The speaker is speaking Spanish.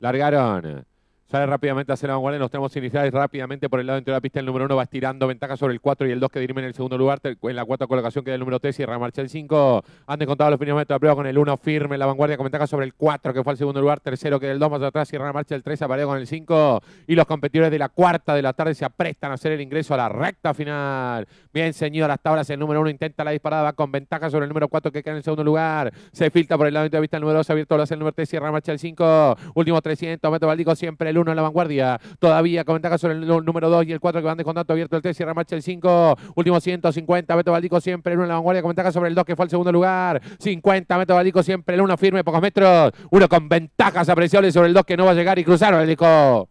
Largaron Sale rápidamente hacer la vanguardia, nos tenemos iniciados rápidamente por el lado interior de la pista. El número uno va estirando ventaja sobre el 4 y el 2 que dirime en el segundo lugar. En la cuarta colocación queda el número 3 y marcha el 5. Han descontado los primeros metros de prueba con el 1 firme la vanguardia con ventaja sobre el 4 que fue al segundo lugar. Tercero queda el 2 más atrás y marcha el 3 apareó con el 5. Y los competidores de la cuarta de la tarde se aprestan a hacer el ingreso a la recta final. Bien señor, hasta ahora tablas. El número uno, intenta la disparada, va con ventaja sobre el número 4 que queda en el segundo lugar. Se filtra por el lado interior de la pista el número 2 abierto, lo hace el número 3 y marcha el 5. Último 300 metros baldico siempre el el 1 en la vanguardia. Todavía ventaja sobre el número 2 y el 4 que van de contacto abierto el 3, cierra marcha el 5, último 150, Beto Baldico siempre el 1 en la vanguardia, comentaca sobre el 2 que fue al segundo lugar, 50, Beto Baldico siempre el 1 firme, pocos metros, uno con ventajas apreciables sobre el 2 que no va a llegar y cruzaron el disco.